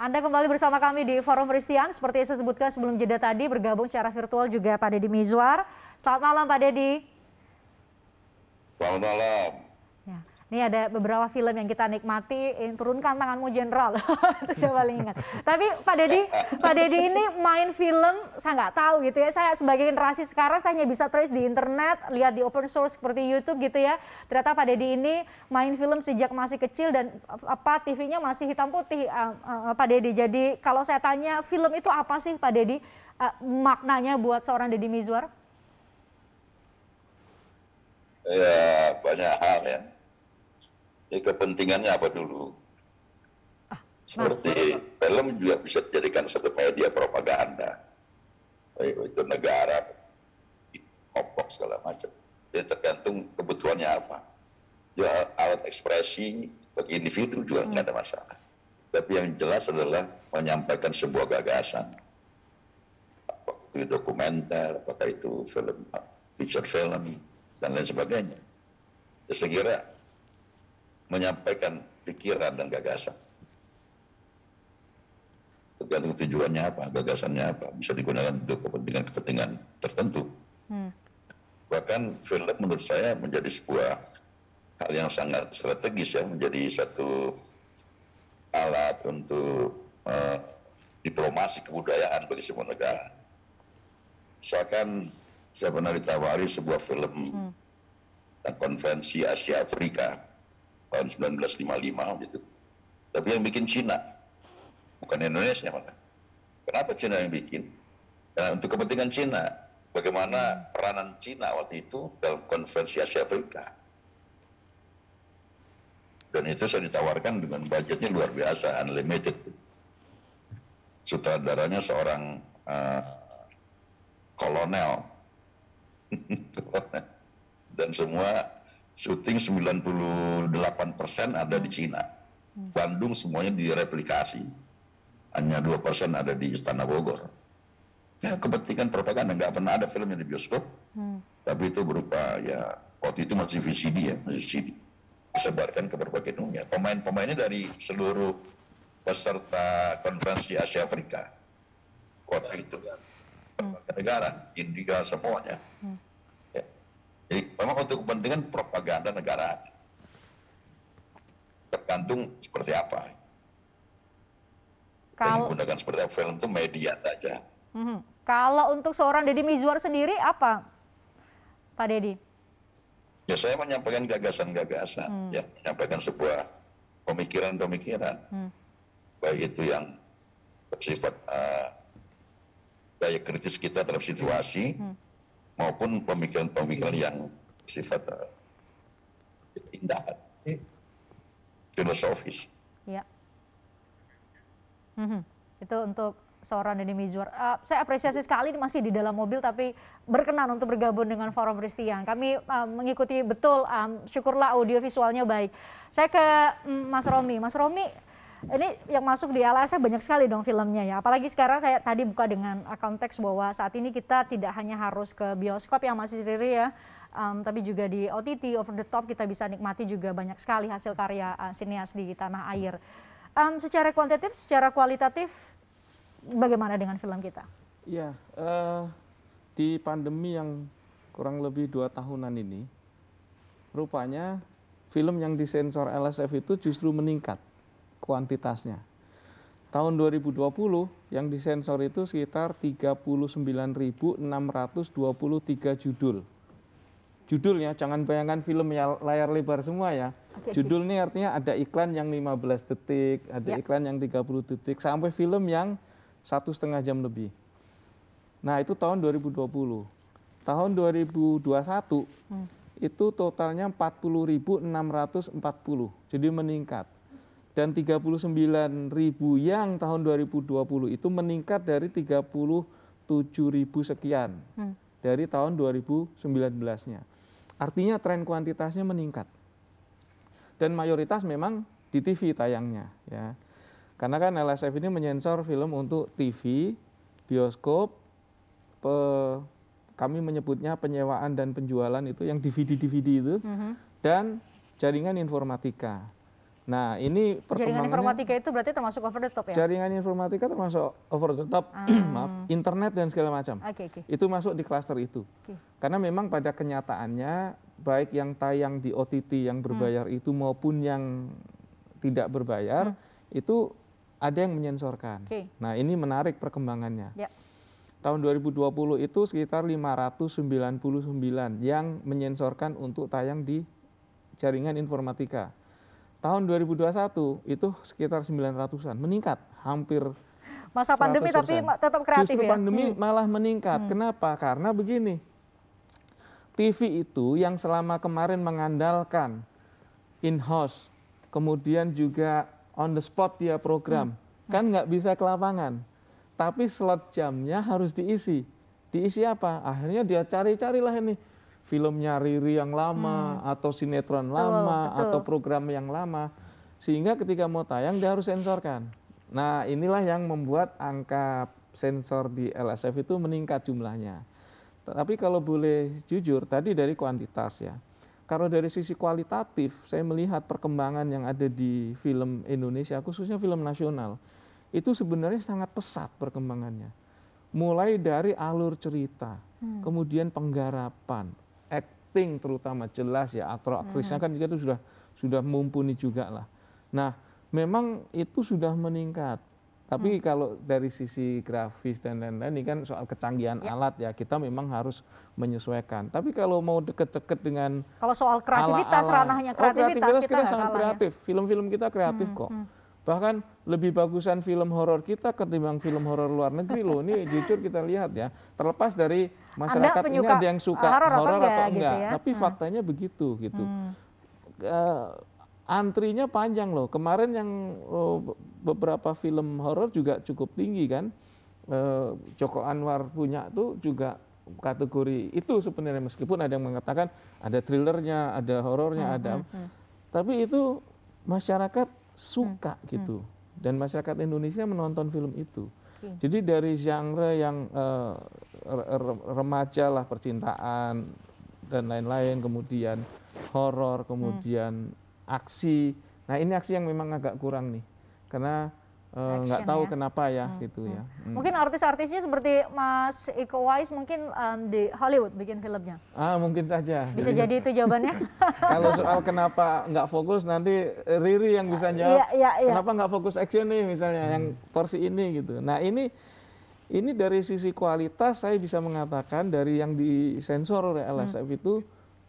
Anda kembali bersama kami di Forum Kristian. Seperti yang saya sebutkan sebelum jeda tadi, bergabung secara virtual juga Pak Deddy Mizwar. Selamat malam Pak Deddy. Selamat malam. Ini ada beberapa film yang kita nikmati, yang turunkan tanganmu jenderal. Itu coba ingat. Tapi Pak Dedi, Pak Dedi ini main film saya nggak tahu gitu ya. Saya sebagai generasi sekarang saya hanya bisa trace di internet, lihat di open source seperti YouTube gitu ya. Ternyata Pak Dedi ini main film sejak masih kecil dan apa TV-nya masih hitam putih uh, uh, Pak Dedi. Jadi kalau saya tanya film itu apa sih Pak Dedi? Uh, eh, maknanya buat seorang Deddy Mizwar? Ya banyak hal ya ya kepentingannya apa dulu. Ah, Seperti nah. film juga bisa dijadikan satu media propaganda. Baik itu negara, kompok segala macam. Jadi ya, tergantung kebutuhannya apa. Ya alat ekspresi bagi individu juga tidak hmm. ada masalah. Tapi yang jelas adalah menyampaikan sebuah gagasan. Apakah itu dokumenter, apakah itu film, feature film, dan lain sebagainya. Ya, saya kira menyampaikan pikiran dan gagasan. Tergantung tujuannya apa, gagasannya apa, bisa digunakan untuk kepentingan-kepentingan tertentu. Hmm. Bahkan film menurut saya menjadi sebuah hal yang sangat strategis ya, menjadi satu alat untuk uh, diplomasi kebudayaan bagi semua negara. Misalkan saya pernah ditawari sebuah film hmm. konvensi Asia Afrika tahun 1955 gitu. Tapi yang bikin Cina, bukan Indonesia malah. Kenapa Cina yang bikin? Nah, untuk kepentingan Cina, bagaimana peranan Cina waktu itu dalam konferensi Asia Afrika. Dan itu saya ditawarkan dengan budgetnya luar biasa, unlimited. Sutradaranya seorang uh, kolonel. dan semua syuting 98% ada di Cina. Hmm. Bandung semuanya direplikasi. Hanya 2% ada di Istana Bogor. Ya, kepentingan propaganda. Nggak pernah ada film di bioskop. Hmm. Tapi itu berupa, ya, waktu itu masih VCD ya, masih CD. Disebarkan ke berbagai dunia. Pemain-pemainnya dari seluruh peserta konferensi Asia Afrika. kota itu. Hmm. Negara, India semuanya. Hmm jadi memang untuk kepentingan propaganda negara. Tergantung seperti apa. Kalau... menggunakan seperti apa film itu media saja. -hmm. Kalau untuk seorang Deddy Mizwar sendiri apa, Pak Deddy? Ya saya menyampaikan gagasan-gagasan, hmm. ya menyampaikan sebuah pemikiran-pemikiran, hmm. baik itu yang bersifat uh, daya kritis kita terhadap situasi, hmm maupun pemikiran-pemikiran yang sifat keindahan eh, iya. filosofis. Ya. Mm -hmm. Itu untuk seorang Deddy Mizwar. Uh, saya apresiasi sekali masih di dalam mobil tapi berkenan untuk bergabung dengan Forum Kristian. Kami uh, mengikuti betul, um, syukurlah audio visualnya baik. Saya ke um, Mas Romi. Mas Romi, ini yang masuk di LSF banyak sekali dong filmnya ya. Apalagi sekarang saya tadi buka dengan konteks bahwa saat ini kita tidak hanya harus ke bioskop yang masih sendiri ya, um, tapi juga di OTT, over the top kita bisa nikmati juga banyak sekali hasil karya uh, sineas di tanah air. Um, secara kuantitatif, secara kualitatif, bagaimana dengan film kita? Ya, uh, di pandemi yang kurang lebih dua tahunan ini, rupanya film yang disensor LSF itu justru meningkat kuantitasnya. Tahun 2020 yang disensor itu sekitar 39.623 judul. Judulnya jangan bayangkan film ya, layar lebar semua ya. Okay. Judul ini artinya ada iklan yang 15 detik, ada yeah. iklan yang 30 detik, sampai film yang satu setengah jam lebih. Nah itu tahun 2020. Tahun 2021 hmm. itu totalnya 40.640, jadi meningkat dan ribu yang tahun 2020 itu meningkat dari ribu sekian hmm. dari tahun 2019-nya. Artinya tren kuantitasnya meningkat. Dan mayoritas memang di TV tayangnya ya. Karena kan LSF ini menyensor film untuk TV, bioskop, pe, kami menyebutnya penyewaan dan penjualan itu yang DVD-DVD itu mm -hmm. dan jaringan informatika. Nah ini Jaringan informatika itu berarti termasuk over the top ya? Jaringan informatika termasuk over the top, hmm. maaf, internet dan segala macam. Okay, okay. Itu masuk di klaster itu. Okay. Karena memang pada kenyataannya baik yang tayang di OTT yang hmm. berbayar hmm. itu maupun yang tidak berbayar hmm. itu ada yang menyensorkan. Okay. Nah ini menarik perkembangannya. Yeah tahun 2020 itu sekitar 599 yang menyensorkan untuk tayang di jaringan informatika. Tahun 2021 itu sekitar 900-an, meningkat hampir Masa pandemi tapi tetap kreatif Justru ya? pandemi hmm. malah meningkat. Hmm. Kenapa? Karena begini, TV itu yang selama kemarin mengandalkan in-house, kemudian juga on the spot dia program. Hmm. hmm. Kan nggak bisa ke lapangan. Tapi slot jamnya harus diisi. Diisi apa? Akhirnya dia cari-carilah ini filmnya Riri yang lama hmm. atau sinetron lama betul. atau program yang lama sehingga ketika mau tayang dia harus sensorkan. Nah, inilah yang membuat angka sensor di LSF itu meningkat jumlahnya. Tapi kalau boleh jujur tadi dari kuantitas ya. Kalau dari sisi kualitatif saya melihat perkembangan yang ada di film Indonesia khususnya film nasional itu sebenarnya sangat pesat perkembangannya. Mulai dari alur cerita, hmm. kemudian penggarapan, acting terutama jelas ya aktor aktrisnya kan juga itu sudah sudah mumpuni juga lah. Nah memang itu sudah meningkat. Tapi hmm. kalau dari sisi grafis dan lain-lain ini kan soal kecanggihan ya. alat ya kita memang harus menyesuaikan. Tapi kalau mau deket-deket dengan kalau soal kreativitas ala -ala, ranahnya oh, kreativitas, oh, kreativitas kita, kita sangat ya. kreatif. Film-film kita kreatif hmm, kok. Hmm Bahkan lebih bagusan film horor kita ketimbang film horor luar negeri loh. Ini jujur kita lihat ya. Terlepas dari masyarakat ini ada yang suka horor atau enggak, enggak. Gitu ya? tapi hmm. faktanya begitu gitu. Uh, antrinya panjang loh. Kemarin yang uh, beberapa film horor juga cukup tinggi kan. Uh, Joko Anwar punya tuh juga kategori itu sebenarnya meskipun ada yang mengatakan ada thrillernya, ada horornya, hmm, ada hmm. hmm. tapi itu masyarakat suka hmm. gitu hmm. dan masyarakat Indonesia menonton film itu. Okay. Jadi dari genre yang uh, remaja lah percintaan dan lain-lain, kemudian horor, kemudian hmm. aksi. Nah, ini aksi yang memang agak kurang nih. Karena Eh, nggak uh, tahu ya? kenapa ya hmm. gitu hmm. ya. Hmm. Mungkin artis-artisnya seperti Mas Iko Wais mungkin um, di Hollywood bikin filmnya. Ah mungkin saja. Bisa jadi itu jawabannya. Kalau soal kenapa nggak fokus nanti Riri yang bisa iya, jawab. Ya, ya, ya. Kenapa nggak fokus action nih misalnya hmm. yang porsi ini gitu. Nah ini ini dari sisi kualitas saya bisa mengatakan dari yang disensor oleh LSF hmm. itu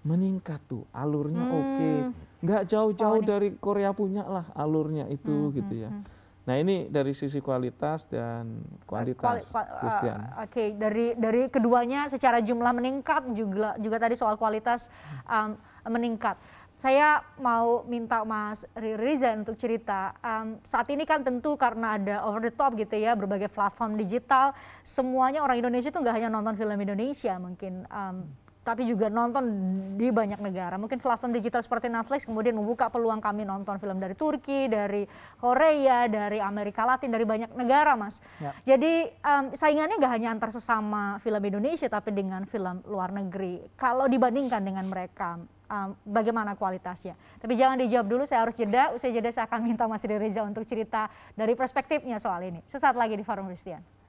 meningkat tuh alurnya hmm. oke. Okay. Nggak jauh-jauh oh, dari Korea punya lah alurnya itu hmm. gitu hmm, ya. Hmm Nah ini dari sisi kualitas dan kuantitas Kuali, kuali, eh, Christian. Uh, Oke, okay. dari dari keduanya secara jumlah meningkat juga juga tadi soal kualitas um, meningkat. Saya mau minta Mas Riza untuk cerita. Um, saat ini kan tentu karena ada over the top gitu ya, berbagai platform digital, semuanya orang Indonesia itu nggak hanya nonton film Indonesia mungkin. Um, tapi juga nonton di banyak negara. Mungkin platform digital seperti Netflix kemudian membuka peluang kami nonton film dari Turki, dari Korea, dari Amerika Latin, dari banyak negara, Mas. Ya. Jadi um, saingannya nggak hanya antar sesama film Indonesia, tapi dengan film luar negeri. Kalau dibandingkan dengan mereka, um, bagaimana kualitasnya? Tapi jangan dijawab dulu, saya harus jeda. Usai jeda saya akan minta Mas Reza untuk cerita dari perspektifnya soal ini. Sesaat lagi di Forum Christian.